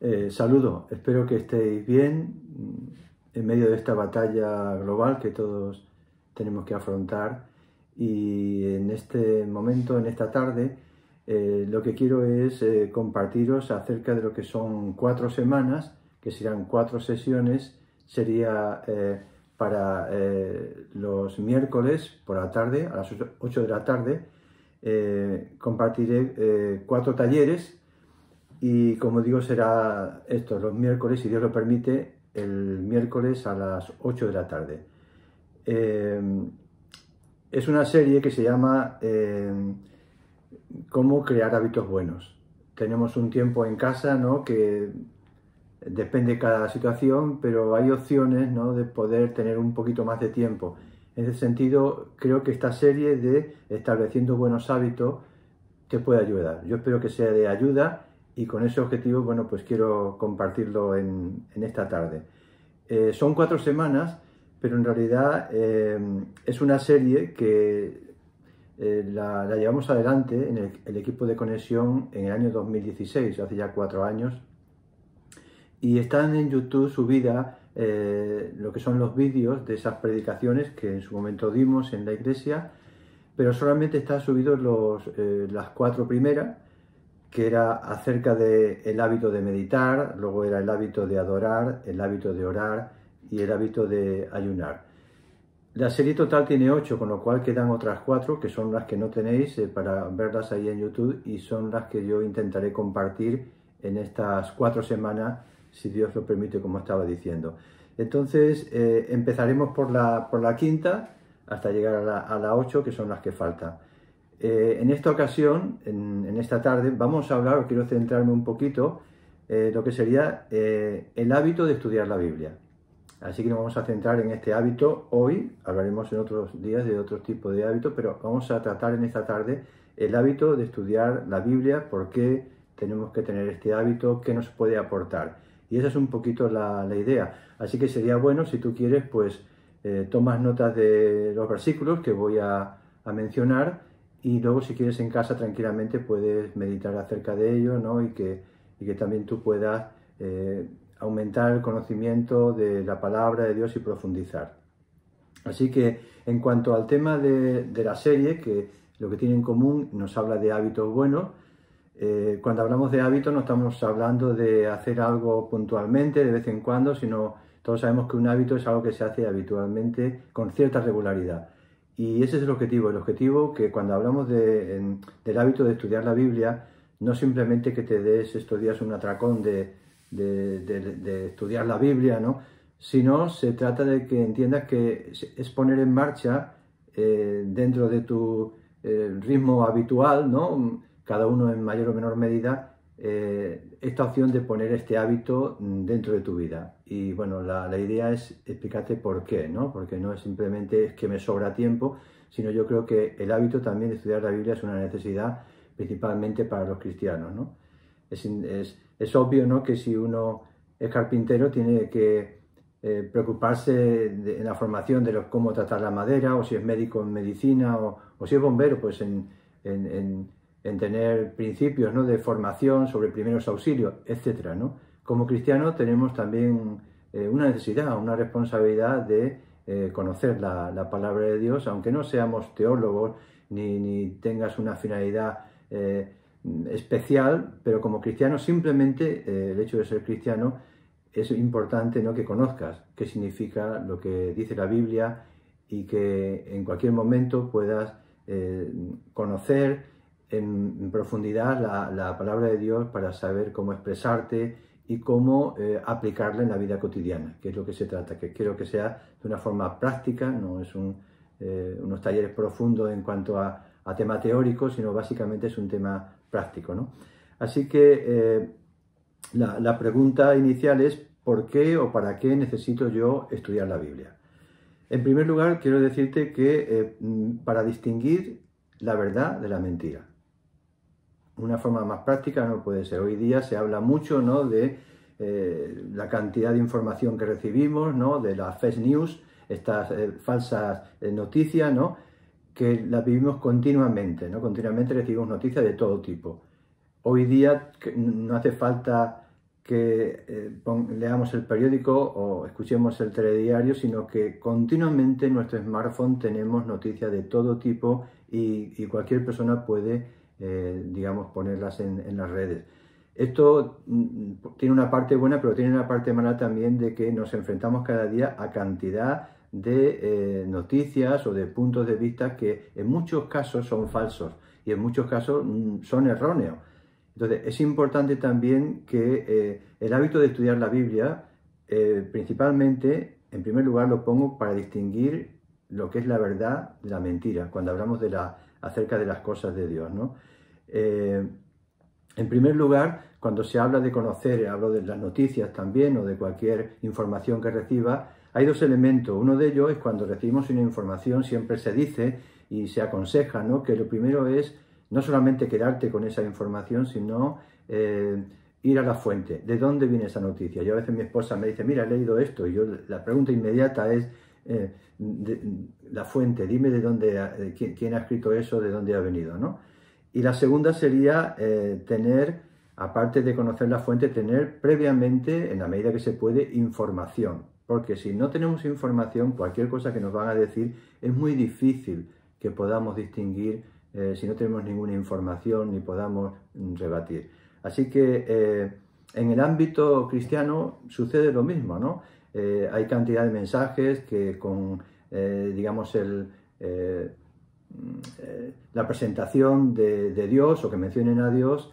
Eh, saludo, espero que estéis bien mm, en medio de esta batalla global que todos tenemos que afrontar y en este momento, en esta tarde, eh, lo que quiero es eh, compartiros acerca de lo que son cuatro semanas, que serán cuatro sesiones, sería para los miércoles por la tarde, a las 8 de la tarde, compartiré cuatro talleres y como digo, será esto los miércoles, si Dios lo permite, el miércoles a las 8 de la tarde. Eh, es una serie que se llama eh, Cómo crear hábitos buenos. Tenemos un tiempo en casa ¿no? que depende de cada situación, pero hay opciones de poder tener un poquito más de tiempo. En ese sentido, creo que esta serie de estableciendo buenos hábitos te puede ayudar. Yo espero que sea de ayuda y con ese objetivo, bueno, pues quiero compartirlo en, esta tarde. Eh, son cuatro semanas, pero en realidad eh, es una serie que eh, la, llevamos adelante en el, equipo de conexión en el año 2016, hace ya cuatro años, y están en YouTube subida lo que son los vídeos de esas predicaciones que en su momento dimos en la iglesia, pero solamente están subidos los, las cuatro primeras, que era acerca del el hábito de meditar, luego era el hábito de adorar, el hábito de orar y el hábito de ayunar. La serie total tiene ocho, con lo cual quedan otras cuatro, que son las que no tenéis eh, para verlas ahí en YouTube y son las que yo intentaré compartir en estas cuatro semanas, si Dios lo permite, como estaba diciendo. Entonces eh, empezaremos por la, por la quinta hasta llegar a la, a la ocho, que son las que faltan. Eh, en esta ocasión, en, esta tarde, vamos a hablar, o quiero centrarme un poquito, eh, lo que sería eh, el hábito de estudiar la Biblia. Así que nos vamos a centrar en este hábito hoy, hablaremos en otros días de otro tipo de hábito, pero vamos a tratar en esta tarde el hábito de estudiar la Biblia, por qué tenemos que tener este hábito, qué nos puede aportar. Y esa es un poquito la, idea. Así que sería bueno, si tú quieres, pues tomas notas de los versículos que voy a mencionar y luego si quieres en casa tranquilamente puedes meditar acerca de ello ¿no? y, que, también tú puedas eh, aumentar el conocimiento de la palabra de Dios y profundizar. Así que en cuanto al tema de, la serie, que lo que tiene en común nos habla de hábitos buenos, eh, cuando hablamos de hábitos no estamos hablando de hacer algo puntualmente, de vez en cuando, sino todos sabemos que un hábito es algo que se hace habitualmente con cierta regularidad. Y ese es el objetivo, el objetivo que cuando hablamos del hábito de estudiar la Biblia, no simplemente que te des estos días un atracón de, estudiar la Biblia, ¿no? sino se trata de que entiendas que es poner en marcha eh, dentro de tu eh, ritmo habitual, ¿no? cada uno en mayor o menor medida, eh, esta opción de poner este hábito mm, dentro de tu vida. Y bueno, la, la idea es explicarte por qué, ¿no? Porque no es simplemente que me sobra tiempo, sino yo creo que el hábito también de estudiar la Biblia es una necesidad principalmente para los cristianos, ¿no? Es, es, es obvio, ¿no? Que si uno es carpintero tiene que eh, preocuparse en la formación de los, cómo tratar la madera, o si es médico en medicina, o, si es bombero, pues en en tener principios de formación sobre primeros auxilios, etc. Como cristianos tenemos también eh, una necesidad, una responsabilidad de eh, conocer la, palabra de Dios, aunque no seamos teólogos ni, tengas una finalidad eh, especial, pero como cristiano simplemente el hecho de ser cristiano es importante ¿no? que conozcas qué significa lo que dice la Biblia y que en cualquier momento puedas conocer, en profundidad la, palabra de Dios para saber cómo expresarte y cómo eh, aplicarla en la vida cotidiana, que es lo que se trata, que quiero que sea de una forma práctica, no es eh, unos talleres profundos en cuanto a, tema teórico, sino básicamente es un tema práctico. Así que eh, la, pregunta inicial es ¿por qué o para qué necesito yo estudiar la Biblia? En primer lugar, quiero decirte que para distinguir la verdad de la mentira una forma más práctica no puede ser. Hoy día se habla mucho ¿no? de eh, la cantidad de información que recibimos, ¿no? de las fake news, estas eh, falsas eh, noticias, ¿no? que las vivimos continuamente, ¿no? continuamente recibimos noticias de todo tipo. Hoy día no hace falta que leamos el periódico o escuchemos el telediario, sino que continuamente en nuestro smartphone tenemos noticias de todo tipo y cualquier persona puede eh, digamos, ponerlas en, las redes. Esto mm, tiene una parte buena, pero tiene una parte mala también de que nos enfrentamos cada día a cantidad de eh, noticias o de puntos de vista que en muchos casos son falsos y en muchos casos mm, son erróneos. Entonces, es importante también que eh, el hábito de estudiar la Biblia, principalmente, en primer lugar, lo pongo para distinguir lo que es la verdad de la mentira. Cuando hablamos de la acerca de las cosas de Dios. ¿no? Eh, en primer lugar, cuando se habla de conocer, hablo de las noticias también o de cualquier información que reciba, hay dos elementos. Uno de ellos es cuando recibimos una información, siempre se dice y se aconseja ¿no? que lo primero es no solamente quedarte con esa información, sino eh, ir a la fuente. ¿De dónde viene esa noticia? Yo a veces mi esposa me dice, mira, he leído esto. Y yo la pregunta inmediata es, eh, la fuente, dime de dónde, quién, ha escrito eso, de dónde ha venido, ¿no? Y la segunda sería eh, tener, aparte de conocer la fuente, tener previamente, en la medida que se puede, información. Porque si no tenemos información, cualquier cosa que nos van a decir es muy difícil que podamos distinguir eh, si no tenemos ninguna información ni podamos mm, rebatir. Así que en el ámbito cristiano sucede lo mismo, ¿no? Eh, hay cantidad de mensajes que con, eh, digamos, eh, mm, la presentación de, Dios o que mencionen a Dios,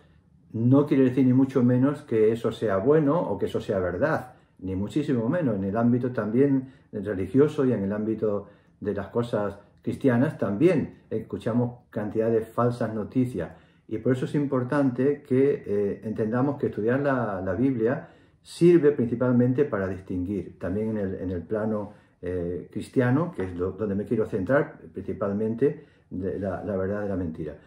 no quiere decir ni mucho menos que eso sea bueno o que eso sea verdad, ni muchísimo menos. En el ámbito también religioso y en el ámbito de las cosas cristianas también escuchamos cantidad de falsas noticias. Y por eso es importante que entendamos que estudiar la Biblia sirve principalmente para distinguir, también en el, plano eh, cristiano, que es donde me quiero centrar principalmente, la, verdad de la mentira.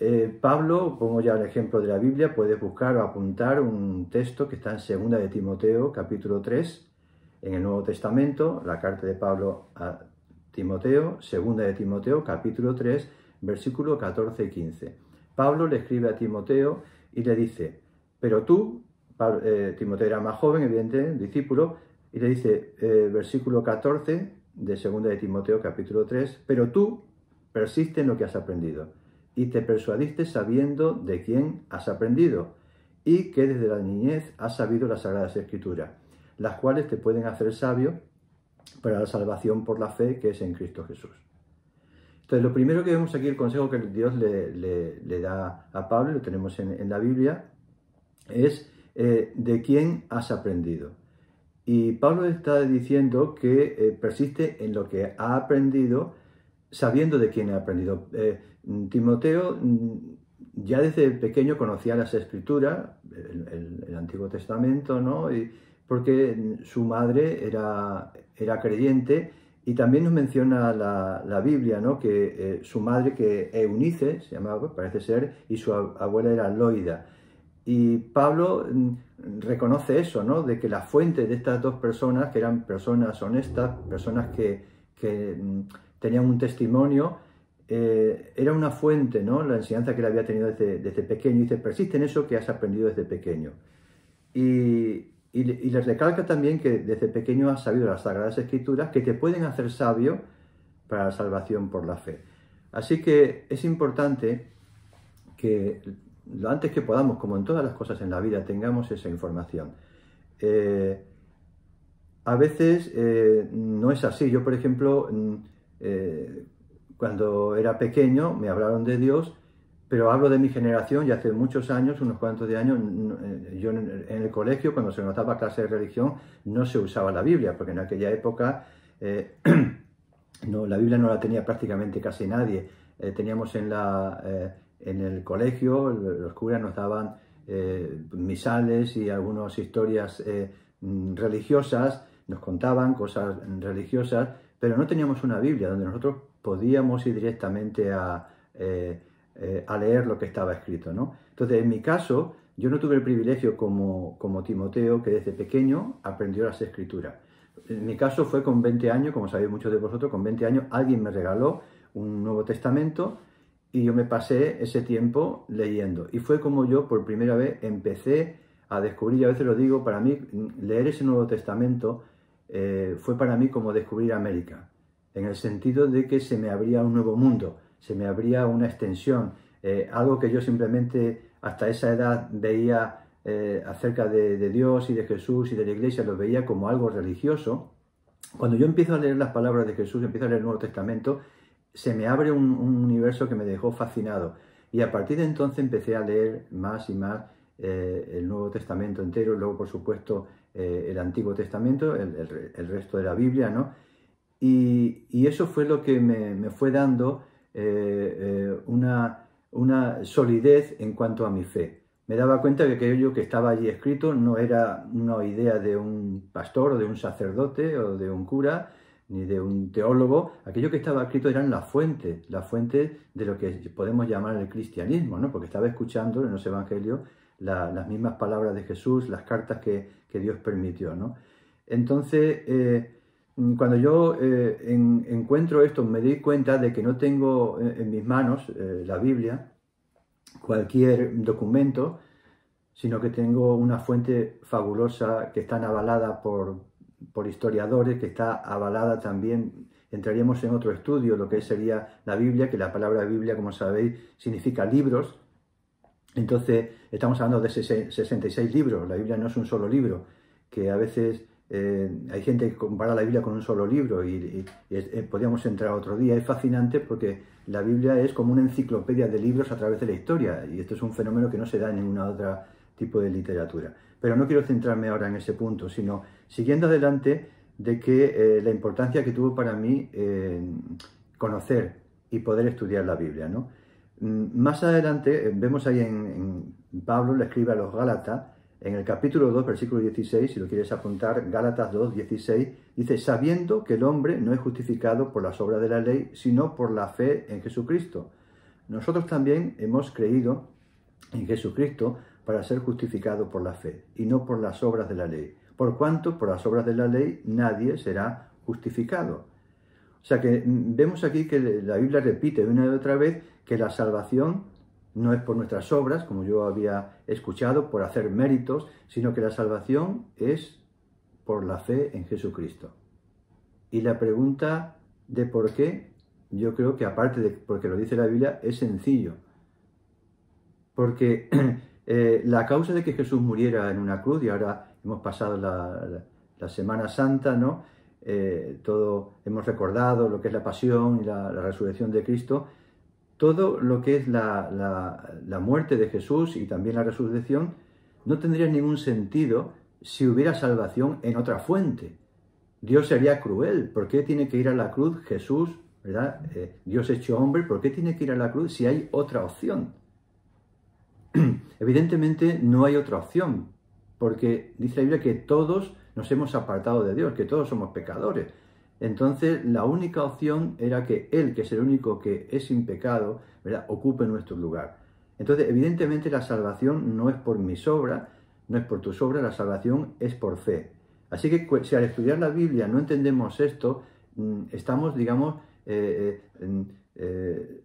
Eh, Pablo, pongo ya el ejemplo de la Biblia, puede buscar o apuntar un texto que está en 2 de Timoteo, capítulo 3, en el Nuevo Testamento, la carta de Pablo a Timoteo, 2 de Timoteo, capítulo 3, versículo 14 y 15. Pablo le escribe a Timoteo y le dice, pero tú, eh, Timoteo era más joven, evidente, discípulo, y le dice, eh, versículo 14 de 2 de Timoteo capítulo 3, pero tú persiste en lo que has aprendido y te persuadiste sabiendo de quién has aprendido y que desde la niñez has sabido las sagradas escrituras, las cuales te pueden hacer sabio para la salvación por la fe que es en Cristo Jesús. Entonces, lo primero que vemos aquí, el consejo que Dios le, da a Pablo, lo tenemos en la Biblia, es eh, de quién has aprendido. Y Pablo está diciendo que eh, persiste en lo que ha aprendido, sabiendo de quién ha aprendido. Eh, Timoteo mm, ya desde pequeño conocía las escrituras, el, Antiguo Testamento, ¿no? Y, porque su madre era, creyente y también nos menciona la, Biblia, ¿no? Que su madre, que Eunice se llamaba, parece ser, y su abuela era Loida. Y Pablo mm, reconoce eso, ¿no? De que la fuente de estas dos personas, que eran personas honestas, personas que, mm, tenían un testimonio, eh, era una fuente, ¿no? La enseñanza que él había tenido desde, pequeño. Y dice, persiste en eso que has aprendido desde pequeño. Y, y, les recalca también que desde pequeño has sabido las Sagradas Escrituras que te pueden hacer sabio para la salvación por la fe. Así que es importante que lo antes que podamos, como en todas las cosas en la vida, tengamos esa información. Eh, a veces eh, no es así. Yo, por ejemplo, mm, eh, cuando era pequeño me hablaron de Dios, pero hablo de mi generación y hace muchos años, unos cuantos de años, yo en el colegio, cuando se notaba clase de religión, no se usaba la Biblia, porque en aquella época no, la Biblia no la tenía prácticamente casi nadie. teníamos en la en el colegio los curas nos daban eh, misales y algunas historias eh, religiosas, nos contaban cosas religiosas, pero no teníamos una Biblia donde nosotros podíamos ir directamente a, eh, a leer lo que estaba escrito. ¿no? Entonces, en mi caso, yo no tuve el privilegio como, como Timoteo, que desde pequeño aprendió las escrituras. En mi caso fue con 20 años, como sabéis muchos de vosotros, con 20 años alguien me regaló un Nuevo Testamento y yo me pasé ese tiempo leyendo. Y fue como yo por primera vez empecé a descubrir, y a veces lo digo, para mí leer ese Nuevo Testamento eh, fue para mí como descubrir América, en el sentido de que se me abría un nuevo mundo, se me abría una extensión, eh, algo que yo simplemente hasta esa edad veía eh, acerca de, Dios y de Jesús y de la iglesia, lo veía como algo religioso. Cuando yo empiezo a leer las palabras de Jesús, empiezo a leer el Nuevo Testamento, se me abre un, universo que me dejó fascinado. Y a partir de entonces empecé a leer más y más eh, el Nuevo Testamento entero, luego por supuesto eh, el Antiguo Testamento, el, resto de la Biblia, ¿no? Y, eso fue lo que me, fue dando eh, una, solidez en cuanto a mi fe. Me daba cuenta que aquello que estaba allí escrito no era una idea de un pastor o de un sacerdote o de un cura, ni de un teólogo, aquello que estaba escrito eran la fuente, la fuente de lo que podemos llamar el cristianismo, ¿no? porque estaba escuchando en los evangelios las mismas palabras de Jesús, las cartas que, Dios permitió. Entonces, eh, cuando yo eh, encuentro esto, me di cuenta de que no tengo en, mis manos eh, la Biblia, cualquier documento, sino que tengo una fuente fabulosa que está avalada por, por historiadores, que está avalada también, entraríamos en otro estudio, lo que sería la Biblia, que la palabra Biblia, como sabéis, significa libros. Entonces, estamos hablando de 66 libros, la Biblia no es un solo libro, que a veces eh, hay gente que compara la Biblia con un solo libro y, eh, podríamos entrar otro día. Es fascinante porque la Biblia es como una enciclopedia de libros a través de la historia y esto es un fenómeno que no se da en ninguna otra tipo de literatura. Pero no quiero centrarme ahora en ese punto, sino siguiendo adelante de que eh, la importancia que tuvo para mí eh, conocer y poder estudiar la Biblia. Mm, más adelante, eh, vemos ahí en, Pablo, le escribe a los Gálatas, en el capítulo 2, versículo 16, si lo quieres apuntar, Gálatas 2, 16, dice, sabiendo que el hombre no es justificado por las obras de la ley, sino por la fe en Jesucristo. Nosotros también hemos creído en Jesucristo para ser justificado por la fe y no por las obras de la ley por cuanto por las obras de la ley nadie será justificado. O sea que mm, vemos aquí que la Biblia repite una y otra vez que la salvación no es por nuestras obras, como yo había escuchado, por hacer méritos, sino que la salvación es por la fe en Jesucristo. Y la pregunta de por qué, yo creo que aparte de porque lo dice la Biblia, es sencillo. Porque eh, la causa de que Jesús muriera en una cruz, y ahora hemos pasado la, Semana Santa, ¿no? Eh, hemos recordado lo que es la pasión y la, resurrección de Cristo, todo lo que es la muerte de Jesús y también la resurrección no tendría ningún sentido si hubiera salvación en otra fuente. Dios sería cruel. ¿Por qué tiene que ir a la cruz Jesús, verdad? Eh, Dios hecho hombre, ¿por qué tiene que ir a la cruz si hay otra opción? Evidentemente no hay otra opción porque dice la Biblia que todos nos hemos apartado de Dios, que todos somos pecadores. Entonces la única opción era que Él, que es el único que es sin pecado, ocupe nuestro lugar. Entonces, evidentemente la salvación no es por mi sobra, no es por tu obras, la salvación es por fe. Así que si al estudiar la Biblia no entendemos esto, mm, estamos, digamos, eh, eh, eh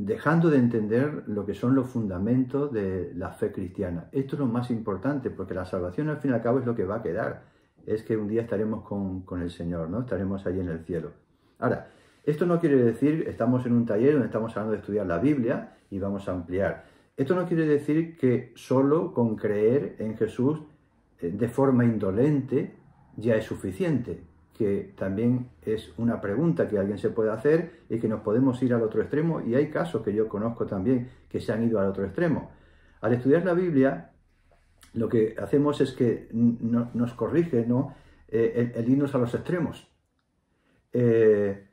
dejando de entender lo que son los fundamentos de la fe cristiana. Esto es lo más importante, porque la salvación al fin y al cabo es lo que va a quedar. Es que un día estaremos con, el Señor, ¿no? Estaremos allí en el cielo. Ahora, esto no quiere decir, estamos en un taller donde estamos hablando de estudiar la Biblia y vamos a ampliar. Esto no quiere decir que solo con creer en Jesús eh, de forma indolente ya es suficiente que también es una pregunta que alguien se puede hacer y que nos podemos ir al otro extremo y hay casos que yo conozco también que se han ido al otro extremo. Al estudiar la Biblia, lo que hacemos es que nos corrige ¿no? Eh, el, irnos a los extremos. Eh,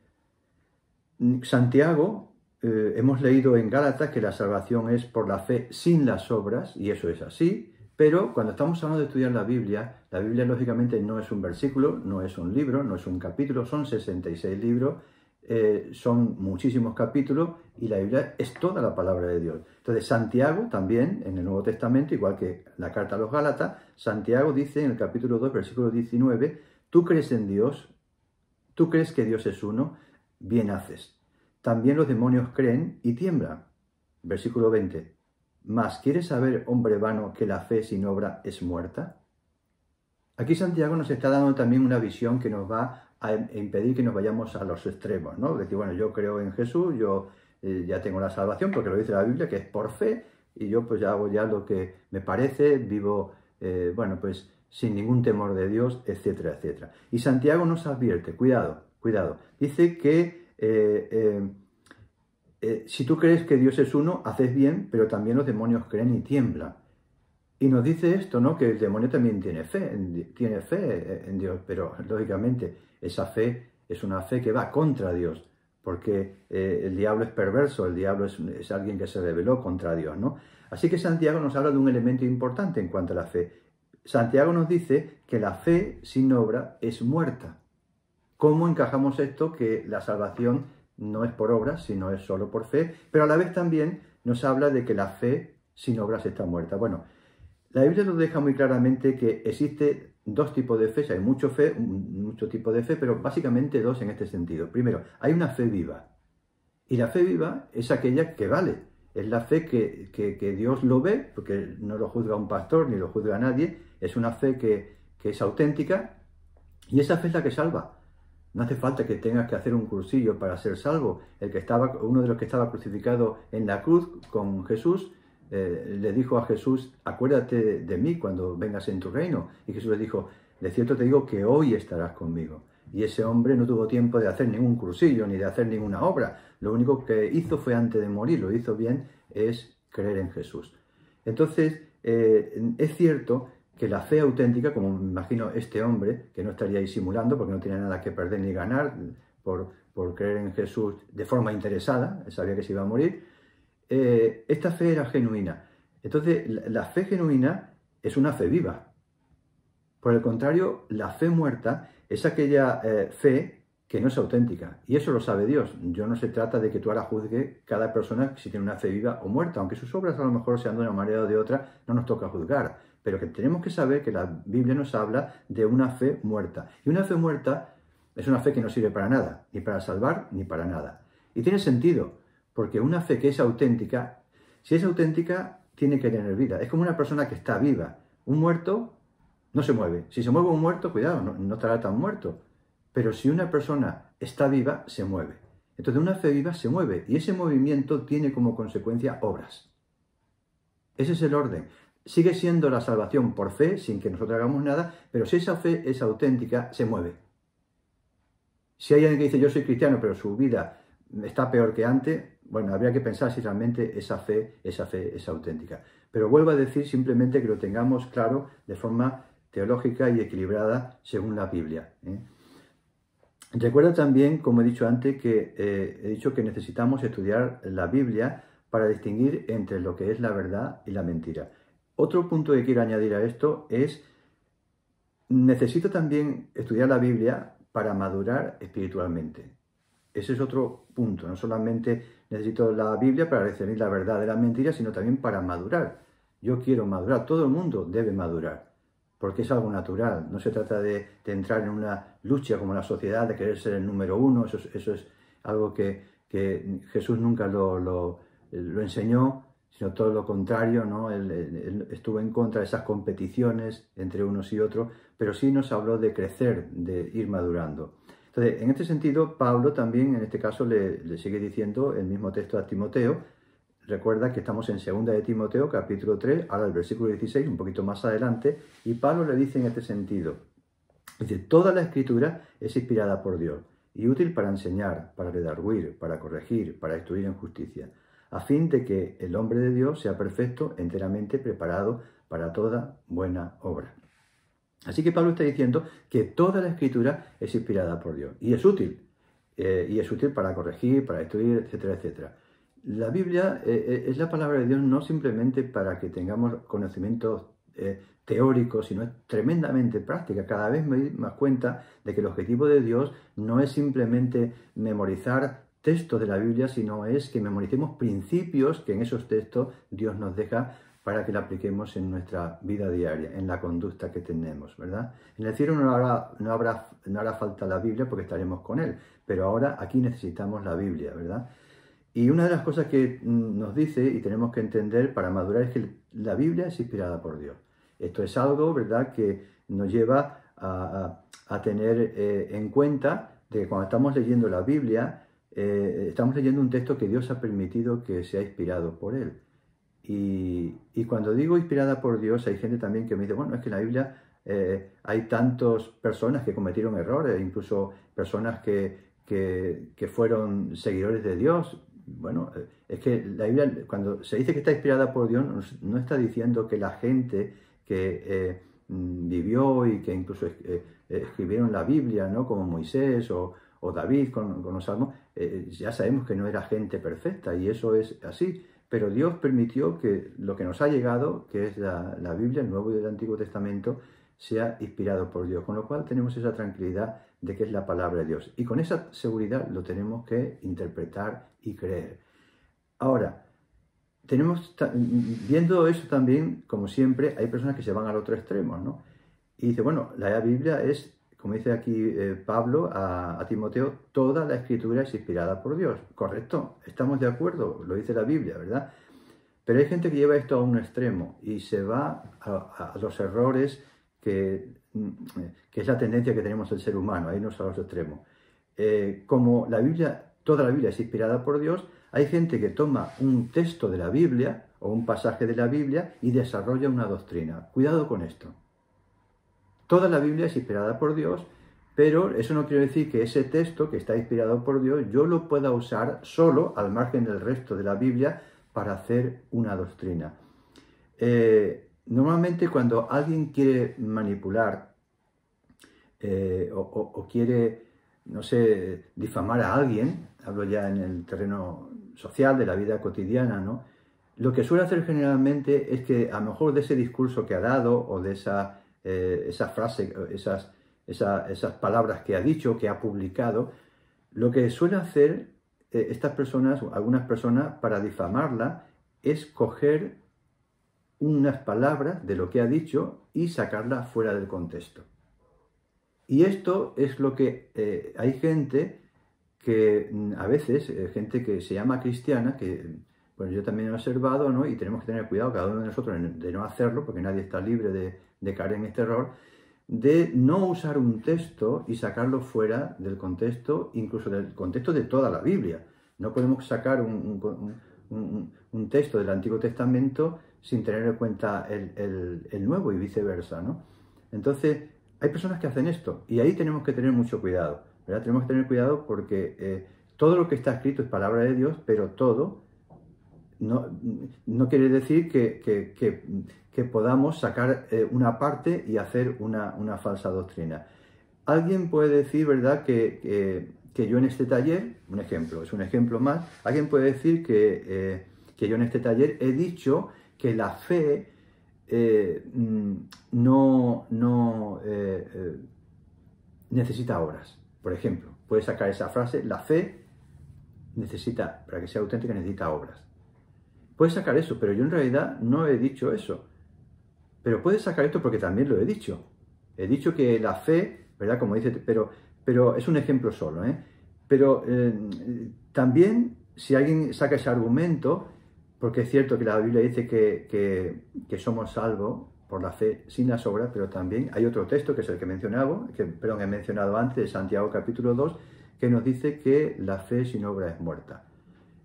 Santiago, eh, hemos leído en Gálatas que la salvación es por la fe sin las obras, y eso es así, pero cuando estamos hablando de estudiar la Biblia, la Biblia lógicamente no es un versículo, no es un libro, no es un capítulo, son 66 libros, eh, son muchísimos capítulos y la Biblia es toda la palabra de Dios. Entonces Santiago también, en el Nuevo Testamento, igual que la carta a los Gálatas, Santiago dice en el capítulo 2, versículo 19, tú crees en Dios, tú crees que Dios es uno, bien haces. También los demonios creen y tiemblan. Versículo 20. Más, ¿quieres saber, hombre vano, que la fe sin obra es muerta? Aquí Santiago nos está dando también una visión que nos va a impedir que nos vayamos a los extremos, ¿no? Decir, bueno, yo creo en Jesús, yo eh, ya tengo la salvación, porque lo dice la Biblia, que es por fe, y yo pues ya hago ya lo que me parece, vivo, eh, bueno, pues sin ningún temor de Dios, etcétera, etcétera. Y Santiago nos advierte, cuidado, cuidado. Dice que eh, eh, si tú crees que Dios es uno, haces bien, pero también los demonios creen y tiemblan. Y nos dice esto, ¿no? Que el demonio también tiene fe, en, tiene fe eh, en Dios, pero lógicamente esa fe es una fe que va contra Dios, porque eh, el diablo es perverso, el diablo es, es alguien que se rebeló contra Dios, ¿no? Así que Santiago nos habla de un elemento importante en cuanto a la fe. Santiago nos dice que la fe sin obra es muerta. ¿Cómo encajamos esto que la salvación no es por obras, sino es solo por fe, pero a la vez también nos habla de que la fe sin obras está muerta. Bueno, la Biblia nos deja muy claramente que existe dos tipos de fe, hay mucho fe, mucho tipo de fe, pero básicamente dos en este sentido. Primero, hay una fe viva. Y la fe viva es aquella que vale, es la fe que, Dios lo ve, porque no lo juzga un pastor ni lo juzga nadie, es una fe que es auténtica y esa fe es la que salva. No hace falta que tengas que hacer un cursillo para ser salvo. El que estaba, uno de los que estaba crucificado en la cruz con Jesús eh, le dijo a Jesús, acuérdate de mí cuando vengas en tu reino. Y Jesús le dijo, de cierto te digo que hoy estarás conmigo. Y ese hombre no tuvo tiempo de hacer ningún cursillo ni de hacer ninguna obra. Lo único que hizo fue antes de morir, lo hizo bien, es creer en Jesús. Entonces, eh, es cierto que la fe auténtica, como me imagino este hombre, que no estaría disimulando porque no tiene nada que perder ni ganar por, creer en Jesús de forma interesada, sabía que se iba a morir, eh, esta fe era genuina. Entonces, la, fe genuina es una fe viva. Por el contrario, la fe muerta es aquella eh, fe que no es auténtica. Y eso lo sabe Dios. Yo no se trata de que tú ahora juzgue cada persona si tiene una fe viva o muerta, aunque sus obras a lo mejor sean de una manera o de otra, no nos toca juzgar. Pero que tenemos que saber que la Biblia nos habla de una fe muerta. Y una fe muerta es una fe que no sirve para nada, ni para salvar, ni para nada. Y tiene sentido, porque una fe que es auténtica, si es auténtica, tiene que tener vida. Es como una persona que está viva. Un muerto no se mueve. Si se mueve un muerto, cuidado, no, no estará tan muerto. Pero si una persona está viva, se mueve. Entonces una fe viva se mueve y ese movimiento tiene como consecuencia obras. Ese es el orden sigue siendo la salvación por fe, sin que nosotros hagamos nada, pero si esa fe es auténtica, se mueve. Si hay alguien que dice yo soy cristiano, pero su vida está peor que antes, bueno, habría que pensar si realmente esa fe, esa fe es auténtica. Pero vuelvo a decir simplemente que lo tengamos claro de forma teológica y equilibrada según la Biblia. ¿eh? Recuerda también, como he dicho antes, que eh, he dicho que necesitamos estudiar la Biblia para distinguir entre lo que es la verdad y la mentira. Otro punto que quiero añadir a esto es, necesito también estudiar la Biblia para madurar espiritualmente. Ese es otro punto. No solamente necesito la Biblia para recibir la verdad de las mentiras, sino también para madurar. Yo quiero madurar. Todo el mundo debe madurar. Porque es algo natural. No se trata de, entrar en una lucha como la sociedad, de querer ser el número uno. Eso, es algo que, Jesús nunca lo enseñó sino todo lo contrario, ¿no? Él, estuvo en contra de esas competiciones entre unos y otros, pero sí nos habló de crecer, de ir madurando. Entonces, en este sentido, Pablo también, en este caso, le, sigue diciendo el mismo texto a Timoteo. Recuerda que estamos en 2 de Timoteo, capítulo 3, ahora el versículo 16, un poquito más adelante, y Pablo le dice en este sentido, dice, toda la escritura es inspirada por Dios y útil para enseñar, para redarguir, para corregir, para instruir en justicia a fin de que el hombre de Dios sea perfecto, enteramente preparado para toda buena obra. Así que Pablo está diciendo que toda la escritura es inspirada por Dios y es útil. Eh, y es útil para corregir, para estudiar, etcétera, etcétera. La Biblia eh, eh, es la palabra de Dios no simplemente para que tengamos conocimientos teóricos, sino es tremendamente práctica. Cada vez me doy más cuenta de que el objetivo de Dios no es simplemente memorizar textos de la Biblia, sino es que memoricemos principios que en esos textos Dios nos deja para que la apliquemos en nuestra vida diaria, en la conducta que tenemos, ¿verdad? En el cielo no habrá, no habrá, no hará falta la Biblia porque estaremos con Él, pero ahora aquí necesitamos la Biblia, ¿verdad? Y una de las cosas que mm, nos dice y tenemos que entender para madurar es que la Biblia es inspirada por Dios. Esto es algo, ¿verdad?, que nos lleva a, tener eh, en cuenta de que cuando estamos leyendo la Biblia, eh, estamos leyendo un texto que Dios ha permitido que sea inspirado por Él. Y, cuando digo inspirada por Dios, hay gente también que me dice, bueno, es que en la Biblia eh, hay tantas personas que cometieron errores, incluso personas que, fueron seguidores de Dios. Bueno, eh, es que la Biblia, cuando se dice que está inspirada por Dios, no está diciendo que la gente que mm, vivió y que incluso escribieron la Biblia, ¿no? Como Moisés o, David con, los salmos, eh, eh, ya sabemos que no era gente perfecta y eso es así, pero Dios permitió que lo que nos ha llegado, que es la, Biblia, el Nuevo y el Antiguo Testamento, sea inspirado por Dios, con lo cual tenemos esa tranquilidad de que es la palabra de Dios. Y con esa seguridad lo tenemos que interpretar y creer. Ahora, tenemos, viendo eso también, como siempre, hay personas que se van al otro extremo, ¿no? Y dice, bueno, la Biblia es como dice aquí eh, Pablo a, Timoteo, toda la escritura es inspirada por Dios. Correcto, estamos de acuerdo, lo dice la Biblia, ¿verdad? Pero hay gente que lleva esto a un extremo y se va a, los errores mm, que, es la tendencia que tenemos el ser humano, a irnos a los extremos. Eh, como la Biblia, toda la Biblia es inspirada por Dios, hay gente que toma un texto de la Biblia o un pasaje de la Biblia y desarrolla una doctrina. Cuidado con esto. Toda la Biblia es inspirada por Dios, pero eso no quiere decir que ese texto que está inspirado por Dios yo lo pueda usar solo al margen del resto de la Biblia para hacer una doctrina. Eh, normalmente cuando alguien quiere manipular eh, o, o, quiere, no sé, difamar a alguien, hablo ya en el terreno social de la vida cotidiana, ¿no? Lo que suele hacer generalmente es que a lo mejor de ese discurso que ha dado o de esa eh, esas, esas palabras que ha dicho, que ha publicado, lo que suelen hacer eh, estas personas, algunas personas, para difamarla, es coger unas palabras de lo que ha dicho y sacarlas fuera del contexto. Y esto es lo que eh, hay gente que mm, a veces, gente que se llama cristiana, que bueno, pues yo también he observado, ¿no? Y tenemos que tener cuidado cada uno de nosotros de no hacerlo, porque nadie está libre de, caer en este error, de no usar un texto y sacarlo fuera del contexto, incluso del contexto de toda la Biblia. No podemos sacar un, texto del Antiguo Testamento sin tener en cuenta el, Nuevo y viceversa, ¿no? Entonces, hay personas que hacen esto y ahí tenemos que tener mucho cuidado, ¿verdad? Tenemos que tener cuidado porque eh, todo lo que está escrito es palabra de Dios, pero todo no, quiere decir que, podamos sacar eh, una parte y hacer una, falsa doctrina. Alguien puede decir, ¿verdad?, que, yo en este taller, un ejemplo, es un ejemplo más, alguien puede decir que, eh, yo en este taller he dicho que la fe eh, mm, no, no necesita obras. Por ejemplo, puede sacar esa frase, la fe necesita, para que sea auténtica, necesita obras. Puedes sacar eso, pero yo en realidad no he dicho eso. Pero puedes sacar esto porque también lo he dicho. He dicho que la fe, ¿verdad? Como dice, pero, pero es un ejemplo solo, ¿eh? Pero eh, también si alguien saca ese argumento, porque es cierto que la Biblia dice que, somos salvos por la fe sin las obras, pero también hay otro texto que es el que mencionaba, que he mencionado antes, Santiago capítulo 2, que nos dice que la fe sin obra es muerta.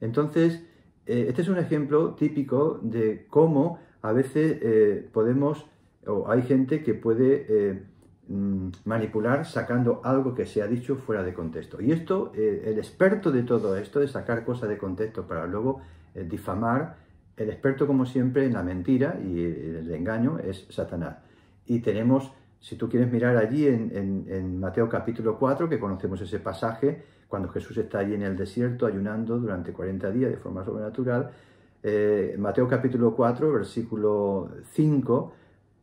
Entonces, eh, este es un ejemplo típico de cómo a veces eh, podemos, o hay gente que puede eh, mm, manipular sacando algo que se ha dicho fuera de contexto. Y esto, el experto de todo esto, de sacar cosas de contexto para luego difamar, el experto como siempre en la mentira y el engaño es Satanás. Y tenemos, si tú quieres mirar allí en, en Mateo capítulo 4, que conocemos ese pasaje, cuando Jesús está allí en el desierto ayunando durante 40 días de forma sobrenatural. Eh, Mateo capítulo 4, versículo 5,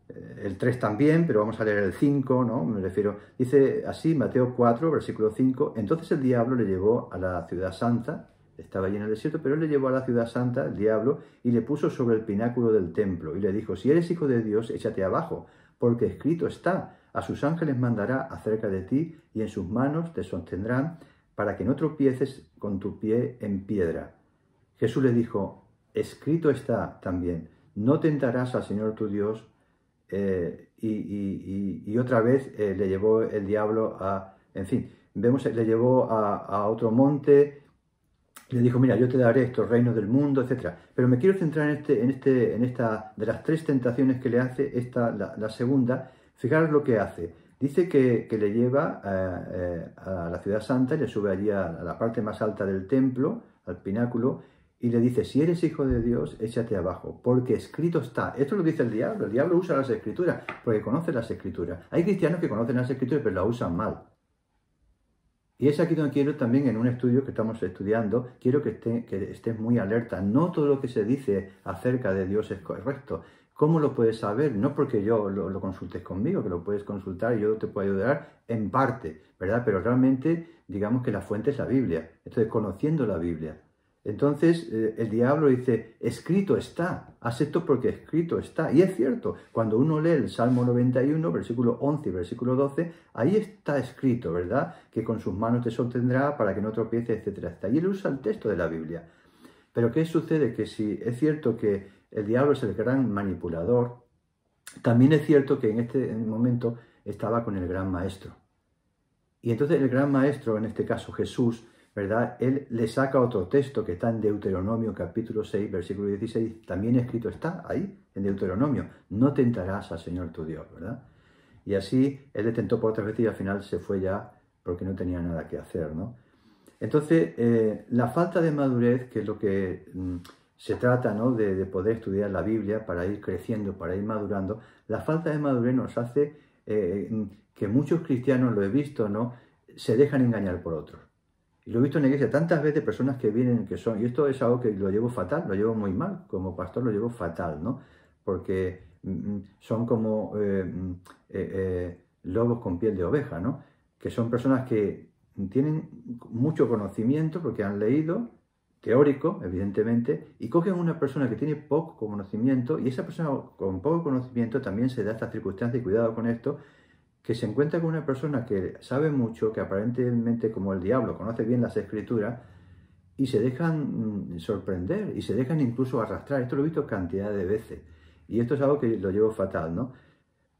eh, el 3 también, pero vamos a leer el 5, ¿no? Me refiero, dice así Mateo 4, versículo 5, entonces el diablo le llevó a la ciudad santa, estaba allí en el desierto, pero él le llevó a la ciudad santa, el diablo, y le puso sobre el pináculo del templo, y le dijo, si eres hijo de Dios, échate abajo, porque escrito está, a sus ángeles mandará acerca de ti, y en sus manos te sostendrán, para que no tropieces con tu pie en piedra. Jesús le dijo, escrito está también, no tentarás al Señor tu Dios. Eh, y, otra vez eh, le llevó el diablo a, en fin, vemos, le llevó a, otro monte, le dijo, mira, yo te daré estos reinos del mundo, etc. Pero me quiero centrar este, en, este, en, esta, de las tres tentaciones que le hace, esta, la, la segunda, fijaros lo que hace Dice que, le lleva eh, eh, a la ciudad santa, y le sube allí a, la parte más alta del templo, al pináculo, y le dice, si eres hijo de Dios, échate abajo, porque escrito está. Esto lo dice el diablo, el diablo usa las escrituras, porque conoce las escrituras. Hay cristianos que conocen las escrituras, pero las usan mal. Y es aquí donde quiero también, en un estudio que estamos estudiando, quiero que, estés muy alerta. No todo lo que se dice acerca de Dios es correcto. ¿Cómo lo puedes saber? No porque yo lo, consultes conmigo, que lo puedes consultar y yo te puedo ayudar en parte, ¿verdad? Pero realmente digamos que la fuente es la Biblia. Entonces, conociendo la Biblia. Entonces, eh, el diablo dice, escrito está, Acepto porque escrito está. Y es cierto, cuando uno lee el Salmo 91, versículo 11 y versículo 12, ahí está escrito, ¿verdad? Que con sus manos te sostendrá para que no tropiece, etc. Y él usa el texto de la Biblia. Pero ¿qué sucede? Que si es cierto que el diablo es el gran manipulador. También es cierto que en este momento estaba con el gran maestro. Y entonces el gran maestro, en este caso Jesús, ¿verdad? Él le saca otro texto que está en Deuteronomio capítulo 6, versículo 16, también escrito está ahí, en Deuteronomio, no tentarás al Señor tu Dios, ¿verdad? Y así él le tentó por otra vez y al final se fue ya porque no tenía nada que hacer, ¿no? Entonces, eh, la falta de madurez, que es lo que mm, se trata ¿no? de, poder estudiar la Biblia para ir creciendo, para ir madurando. La falta de madurez nos hace eh, que muchos cristianos, lo he visto, ¿no? se dejan engañar por otros. Y lo he visto en la iglesia tantas veces personas que vienen, que son, y esto es algo que lo llevo fatal, lo llevo muy mal, como pastor lo llevo fatal, ¿no? Porque mm, mm, son como eh, mm, eh, lobos con piel de oveja, ¿no? Que son personas que tienen mucho conocimiento porque han leído, teórico, evidentemente, y cogen una persona que tiene poco conocimiento, y esa persona con poco conocimiento también se da esta circunstancia, y cuidado con esto, que se encuentra con una persona que sabe mucho, que aparentemente como el diablo conoce bien las escrituras, y se dejan mm, sorprender, y se dejan incluso arrastrar. Esto lo he visto cantidad de veces, y esto es algo que lo llevo fatal, ¿no?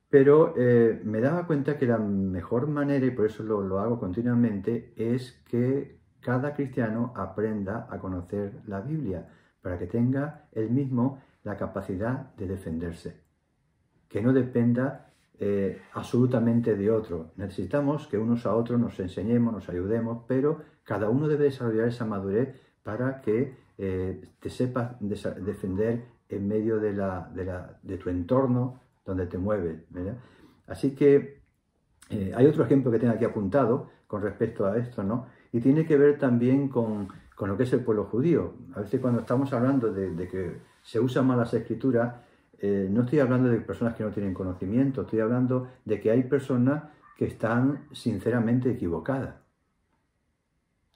Pero eh, me daba cuenta que la mejor manera, y por eso lo hago continuamente, es que cada cristiano aprenda a conocer la Biblia para que tenga él mismo la capacidad de defenderse, que no dependa eh, absolutamente de otro. Necesitamos que unos a otros nos enseñemos, nos ayudemos, pero cada uno debe desarrollar esa madurez para que eh, te sepas defender en medio de, tu entorno donde te mueves. Así que eh, hay otro ejemplo que tengo aquí apuntado con respecto a esto, ¿no? y tiene que ver también con, lo que es el pueblo judío. A veces cuando estamos hablando de, que se usan malas escrituras, eh, no estoy hablando de personas que no tienen conocimiento, estoy hablando de que hay personas que están sinceramente equivocadas.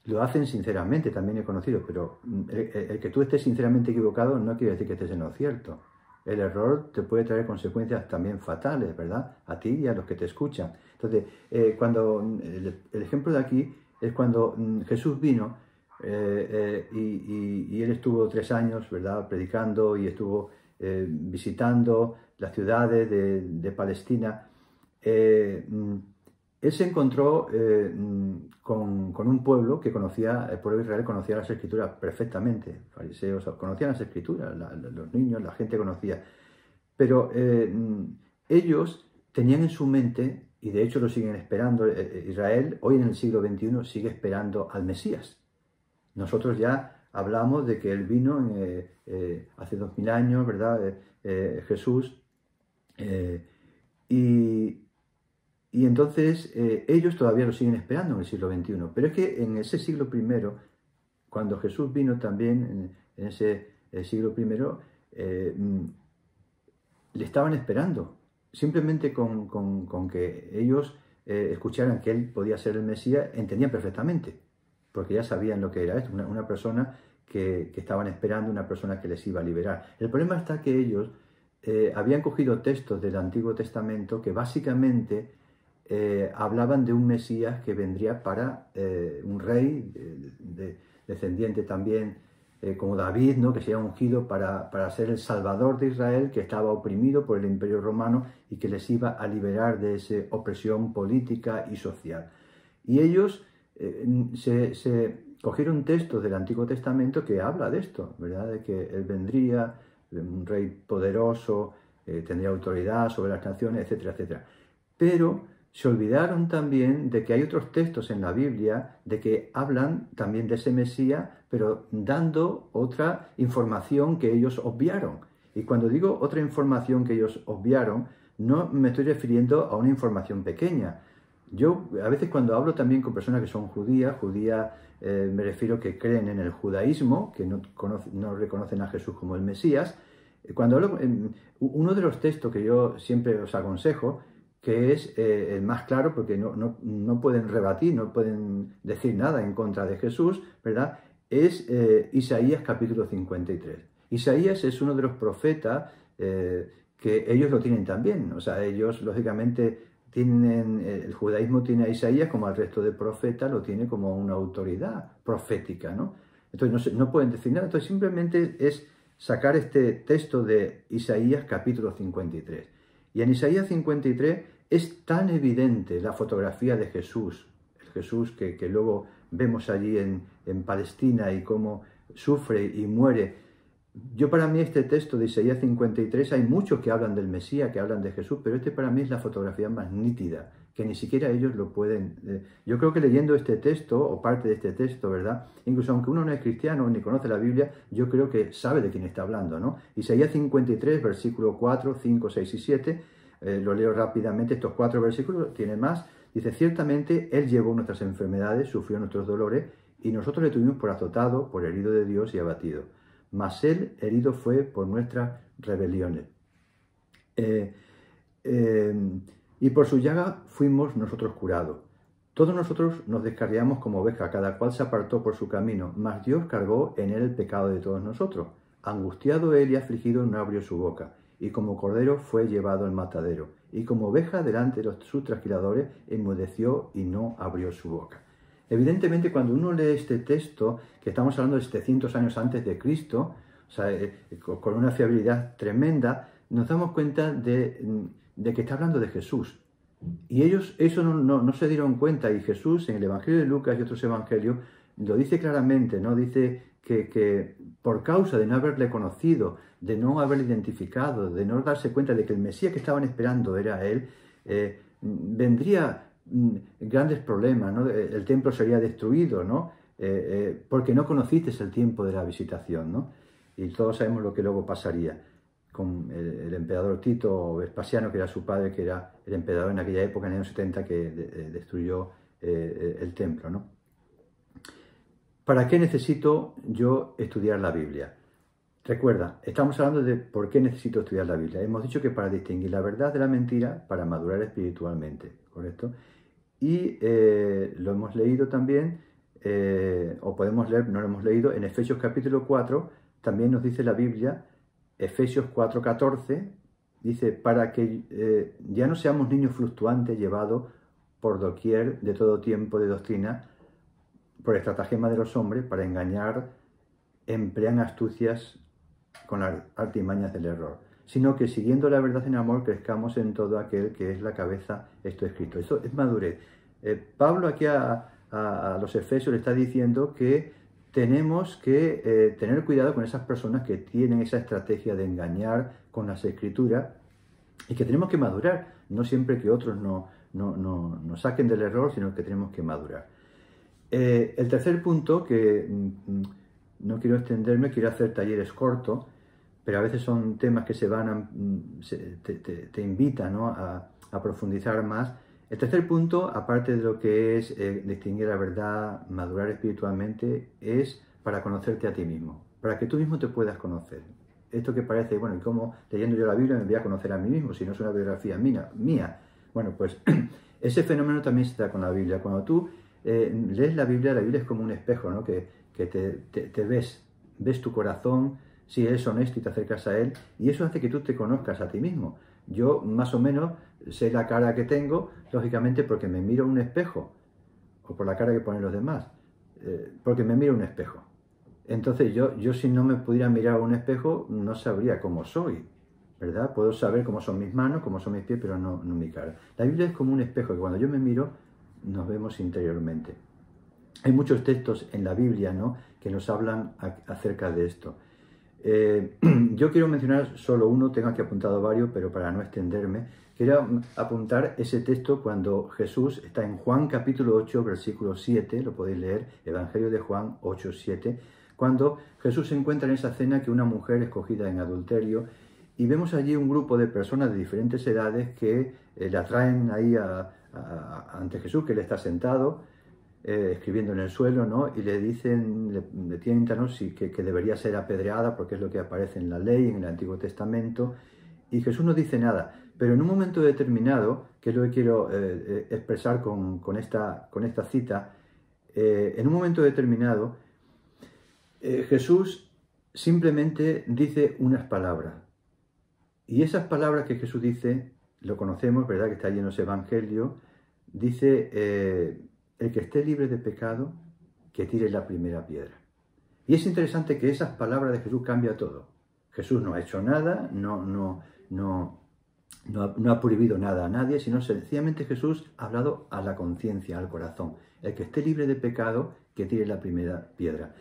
Lo hacen sinceramente, también he conocido, pero mm, el, que tú estés sinceramente equivocado no quiere decir que estés en lo cierto. El error te puede traer consecuencias también fatales, ¿verdad? A ti y a los que te escuchan. Entonces, eh, cuando mm, el, ejemplo de aquí es cuando mm, Jesús vino eh, eh, y, él estuvo tres años, ¿verdad?, predicando y estuvo eh, visitando las ciudades de, Palestina. Mm, él se encontró mm, con, un pueblo que conocía, el pueblo de Israel conocía las escrituras perfectamente, fariseos conocían las escrituras, los niños, la gente conocía, pero ellos tenían en su mente y de hecho lo siguen esperando. Eh, eh, Israel hoy en el siglo XXI sigue esperando al Mesías. Nosotros ya hablamos de que él vino eh, hace dos mil años, ¿verdad? Jesús. Y, entonces ellos todavía lo siguen esperando en el siglo XXI. Pero es que en ese siglo I, cuando Jesús vino también, en, en ese siglo I, mm, le estaban esperando simplemente con, que ellos eh, escucharan que él podía ser el Mesías, entendían perfectamente, porque ya sabían lo que era esto, una, persona que, estaban esperando, una persona que les iba a liberar. El problema está que ellos eh, habían cogido textos del Antiguo Testamento que básicamente eh, hablaban de un Mesías que vendría para un rey, de, descendiente también eh, como David, ¿no? que se había ungido para, ser el salvador de Israel, que estaba oprimido por el imperio romano y que les iba a liberar de esa opresión política y social. Y ellos eh, se, cogieron textos del Antiguo Testamento que habla de esto, ¿verdad? De que él vendría, un rey poderoso, eh, tendría autoridad sobre las naciones, etcétera, etcétera. Pero se olvidaron también de que hay otros textos en la Biblia de que hablan también de ese Mesías, pero dando otra información que ellos obviaron. Y cuando digo otra información que ellos obviaron, no me estoy refiriendo a una información pequeña. Yo a veces cuando hablo también con personas que son judías, judías eh, me refiero que creen en el judaísmo, que no, reconocen a Jesús como el Mesías, cuando hablo, em, uno de los textos que yo siempre os aconsejo que es eh, el más claro porque no, no, pueden rebatir, no pueden decir nada en contra de Jesús, ¿verdad? Es eh, Isaías capítulo 53. Isaías es uno de los profetas eh, que ellos lo tienen también, o sea, ellos lógicamente tienen, el judaísmo tiene a Isaías como al resto de profetas, lo tiene como una autoridad profética, ¿no? Entonces no, no pueden decir nada, entonces simplemente es sacar este texto de Isaías capítulo 53. Y en Isaías 53 es tan evidente la fotografía de Jesús, el Jesús que, luego vemos allí en, en Palestina y cómo sufre y muere. Yo para mí este texto de Isaías 53, hay muchos que hablan del Mesías, que hablan de Jesús, pero este para mí es la fotografía más nítida que ni siquiera ellos lo pueden. Eh, yo creo que leyendo este texto o parte de este texto, ¿verdad? Incluso aunque uno no es cristiano ni conoce la Biblia, yo creo que sabe de quién está hablando, ¿no? Isaías 53, versículo 4, 5, 6 y 7, eh, lo leo rápidamente, estos cuatro versículos, tiene más, dice, ciertamente Él llevó nuestras enfermedades, sufrió nuestros dolores, y nosotros le tuvimos por azotado, por herido de Dios y abatido. Mas Él herido fue por nuestras rebeliones. Eh, eh y por su llaga fuimos nosotros curados. Todos nosotros nos descarriamos como oveja, cada cual se apartó por su camino, mas Dios cargó en él el pecado de todos nosotros. Angustiado él y afligido no abrió su boca, y como cordero fue llevado al matadero, y como oveja delante de los, sus trasquiladores enmudeció y no abrió su boca. Evidentemente, cuando uno lee este texto, que estamos hablando de 700 años antes de Cristo, eh, eh, con una fiabilidad tremenda, nos damos cuenta mm, de, que está hablando de Jesús. Y ellos eso no, se dieron cuenta. Y Jesús en el Evangelio de Lucas y otros evangelios lo dice claramente, ¿no? Dice que, por causa de no haberle conocido, de no haberle identificado, de no darse cuenta de que el Mesías que estaban esperando era él, eh, vendría mm, grandes problemas, eh, El templo sería destruido, ¿no? Eh, porque no conociste el tiempo de la visitación, ¿no? Y todos sabemos lo que luego pasaría con el, emperador Tito Vespasiano, que era su padre, que era el emperador en aquella época, en el año 70, que eh, destruyó eh, el templo. ¿Para qué necesito yo estudiar la Biblia? Recuerda, estamos hablando de por qué necesito estudiar la Biblia. Hemos dicho que para distinguir la verdad de la mentira, para madurar espiritualmente, ¿correcto? Y eh, lo hemos leído también, o podemos leer, no lo hemos leído, en Efesios capítulo 4, también nos dice la Biblia Efesios 4:14 dice, para que eh, ya no seamos niños fluctuantes llevados por doquier de todo tiempo de doctrina, por estratagema de los hombres, para engañar, emplean astucias con artimañas del error, sino que siguiendo la verdad en amor crezcamos en todo aquel que es la cabeza, esto escrito. Esto Eso es madurez. Eh, Pablo aquí a, a los Efesios le está diciendo que tenemos que eh, tener cuidado con esas personas que tienen esa estrategia de engañar con las escrituras y que tenemos que madurar, no siempre que otros nos saquen del error, sino que tenemos que madurar. Eh, el tercer punto, que mm, mm, no quiero extenderme, quiero hacer talleres cortos, pero a veces son temas que se van mm, te, invitan a profundizar más, el tercer punto, aparte de lo que es eh, distinguir la verdad, madurar espiritualmente, es para conocerte a ti mismo, para que tú mismo te puedas conocer. Esto que parece, bueno, ¿y cómo leyendo yo la Biblia me voy a conocer a mí mismo si no es una biografía mía? mía? Bueno, pues ese fenómeno también se da con la Biblia. Cuando tú eh, lees la Biblia, la Biblia es como un espejo, ¿no? Que, que te, ves, ves tu corazón, si es honesto y te acercas a él, y eso hace que tú te conozcas a ti mismo. Yo, más o menos, sé la cara que tengo, lógicamente porque me miro un espejo, o por la cara que ponen los demás, eh, porque me miro un espejo. Entonces yo, yo si no me pudiera mirar a un espejo, no sabría cómo soy, ¿verdad? Puedo saber cómo son mis manos, cómo son mis pies, pero no, mi cara. La Biblia es como un espejo, que cuando yo me miro, nos vemos interiormente. Hay muchos textos en la Biblia, que nos hablan acerca de esto. Eh, yo quiero mencionar solo uno, tengo aquí apuntado varios, pero para no extenderme, Quería apuntar ese texto cuando Jesús está en Juan capítulo 8, versículo 7, lo podéis leer, Evangelio de Juan 8, 7, cuando Jesús se encuentra en esa cena que una mujer escogida en adulterio y vemos allí un grupo de personas de diferentes edades que eh, la traen ahí ante Jesús, que él está sentado, eh, escribiendo en el suelo, ¿no? Y le dicen, le, tientan, que, debería ser apedreada porque es lo que aparece en la ley, en el Antiguo Testamento. Y Jesús no dice nada. Pero en un momento determinado, que lo quiero eh, eh, expresar con, esta, cita, eh, en un momento determinado, Jesús simplemente dice unas palabras. Y esas palabras que Jesús dice, lo conocemos, ¿verdad? Que está ahí en los evangelios, dice, el que esté libre de pecado, que tire la primera piedra. Y es interesante que esas palabras de Jesús cambia todo. Jesús no ha hecho nada, no, no, no, no ha, prohibido nada a nadie, sino sencillamente Jesús ha hablado a la conciencia, al corazón. El que esté libre de pecado, que tire la primera piedra.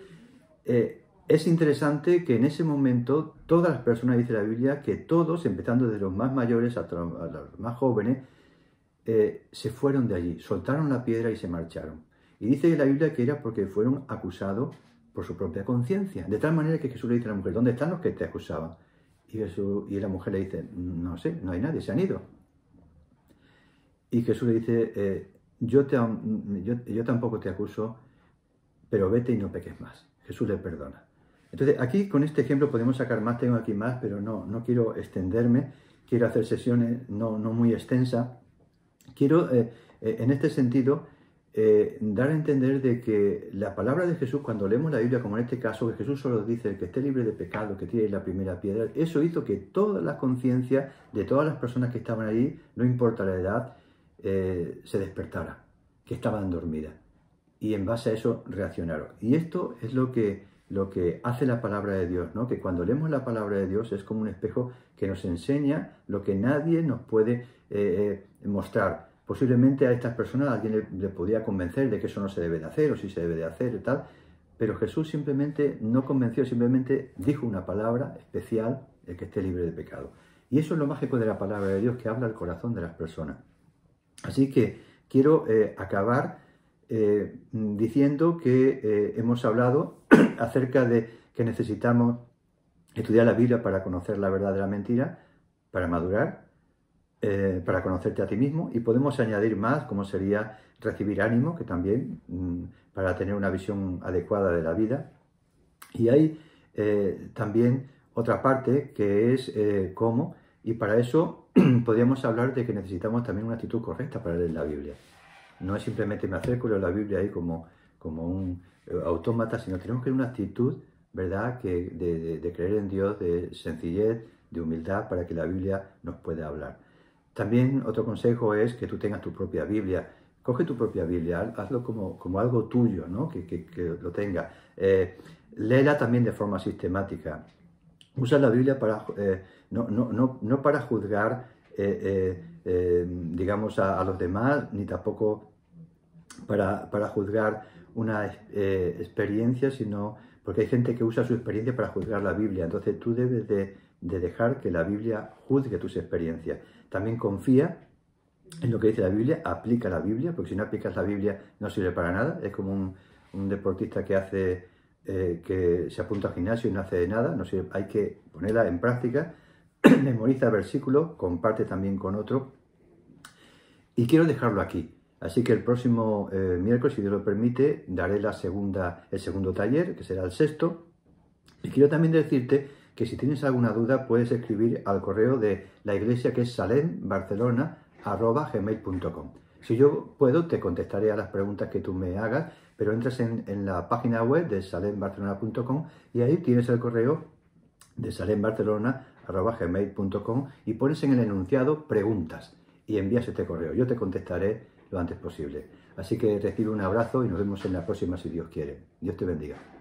Eh, es interesante que en ese momento todas las personas, dice la Biblia, que todos, empezando desde los más mayores hasta los más jóvenes, eh, se fueron de allí, soltaron la piedra y se marcharon. Y dice la Biblia que era porque fueron acusados por su propia conciencia. De tal manera que Jesús le dice a la mujer, ¿dónde están los que te acusaban? Y, la mujer le dice, no sé, no hay nadie, se han ido. Y Jesús le dice, eh, yo, yo, tampoco te acuso, pero vete y no peques más. Jesús le perdona. Entonces, aquí con este ejemplo podemos sacar más, tengo aquí más, pero no, no quiero extenderme, quiero hacer sesiones no, muy extensa Quiero, eh, eh, en este sentido, eh, dar a entender de que la palabra de Jesús, cuando leemos la Biblia, como en este caso, que Jesús solo dice que esté libre de pecado, que tiene la primera piedra, eso hizo que toda la conciencia de todas las personas que estaban allí, no importa la edad, eh, se despertara, que estaban dormidas. Y en base a eso reaccionaron. Y esto es lo que, lo que hace la palabra de Dios, que cuando leemos la palabra de Dios es como un espejo que nos enseña lo que nadie nos puede eh, mostrar Posiblemente a estas personas alguien le, le, podía convencer de que eso no se debe de hacer o si se debe de hacer y tal, pero Jesús simplemente no convenció, simplemente dijo una palabra especial, el que esté libre de pecado. Y eso es lo mágico de la palabra de Dios que habla al corazón de las personas. Así que quiero eh, acabar eh, diciendo que eh, hemos hablado acerca de que necesitamos estudiar la Biblia para conocer la verdad de la mentira, para madurar, eh, para conocerte a ti mismo y podemos añadir más, como sería recibir ánimo, que también mm, para tener una visión adecuada de la vida. Y hay eh, también otra parte que es eh, cómo, y para eso podríamos hablar de que necesitamos también una actitud correcta para leer la Biblia. No es simplemente me acerco a la Biblia ahí como, como un autómata, sino tenemos que tener una actitud, ¿verdad?, que de creer en Dios, de sencillez, de humildad, para que la Biblia nos pueda hablar. También otro consejo es que tú tengas tu propia Biblia. Coge tu propia Biblia, hazlo como, algo tuyo, ¿no? que, lo tenga. Eh, léela también de forma sistemática. Usa la Biblia para, eh, no, para juzgar, eh, eh, digamos, a, los demás, ni tampoco para, para juzgar una experiencia, sino porque hay gente que usa su experiencia para juzgar la Biblia. Entonces tú debes de de dejar que la Biblia juzgue tus experiencias. También confía en lo que dice la Biblia, aplica la Biblia, porque si no aplicas la Biblia no sirve para nada. Es como un, deportista que hace eh, que se apunta al gimnasio y no hace nada, no sirve. hay que ponerla en práctica, memoriza versículos, comparte también con otro. Y quiero dejarlo aquí. Así que el próximo eh, miércoles, si Dios lo permite, daré la segunda, el segundo taller, que será el sexto. Y quiero también decirte que si tienes alguna duda puedes escribir al correo de la iglesia que es salembarcelona.gmail.com. Si yo puedo, te contestaré a las preguntas que tú me hagas, pero entras en, en la página web de salenbarcelona.com y ahí tienes el correo de salembarcelona.gmail.com y pones en el enunciado preguntas y envías este correo. Yo te contestaré lo antes posible. Así que recibe un abrazo y nos vemos en la próxima si Dios quiere. Dios te bendiga.